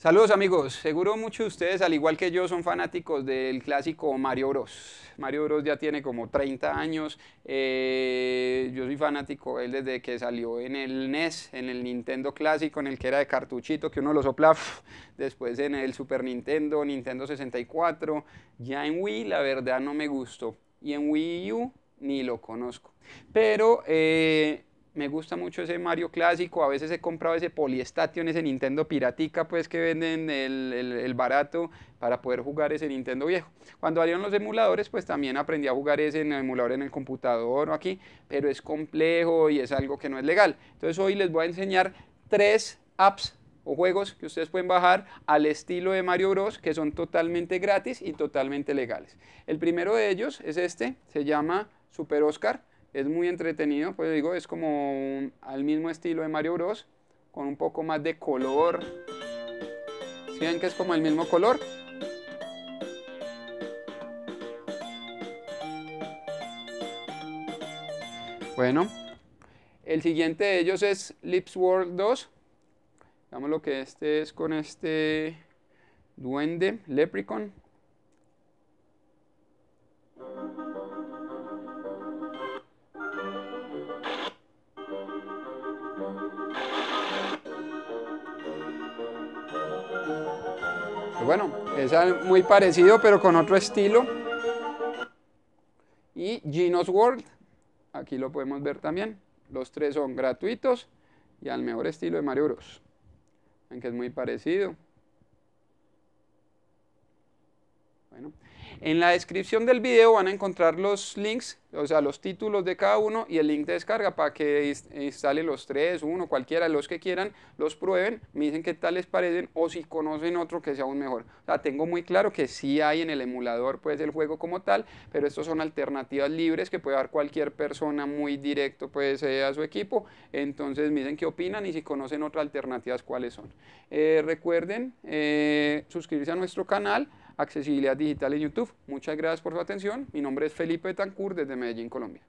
Saludos amigos, seguro muchos de ustedes, al igual que yo, son fanáticos del clásico Mario Bros. Mario Bros ya tiene como 30 años, eh, yo soy fanático él desde que salió en el NES, en el Nintendo clásico, en el que era de cartuchito, que uno lo sopla, después en el Super Nintendo, Nintendo 64, ya en Wii la verdad no me gustó, y en Wii U ni lo conozco, pero... Eh, me gusta mucho ese Mario clásico, a veces he comprado ese Polystation, ese Nintendo piratica, pues que venden el, barato para poder jugar ese Nintendo viejo. Cuando salieron los emuladores, pues también aprendí a jugar ese emulador en el computador o aquí, pero es complejo y es algo que no es legal. Entonces hoy les voy a enseñar tres apps o juegos que ustedes pueden bajar al estilo de Mario Bros, que son totalmente gratis y totalmente legales. El primero de ellos es este, se llama Super Oscar es muy entretenido, pues digo, es como al mismo estilo de Mario Bros, con un poco más de color. ¿Si ¿Sí que es como el mismo color? Bueno, el siguiente de ellos es Lips World 2. Veamos lo que este es con este duende, leprechaun. Pues bueno, es muy parecido pero con otro estilo. Y Genos World, aquí lo podemos ver también. Los tres son gratuitos y al mejor estilo de Mario Bros. Aunque es muy parecido. en la descripción del video van a encontrar los links, o sea, los títulos de cada uno y el link de descarga para que instalen los tres, uno, cualquiera, los que quieran, los prueben, me dicen qué tal les parecen o si conocen otro que sea aún mejor. O tengo muy claro que sí hay en el emulador pues el juego como tal, pero estos son alternativas libres que puede dar cualquier persona muy directo pues eh, a su equipo. Entonces me dicen qué opinan y si conocen otras alternativas cuáles son. Eh, recuerden eh, suscribirse a nuestro canal Accesibilidad Digital en YouTube. Muchas gracias por su atención. Mi nombre es Felipe Tancur desde Medellín, Colombia.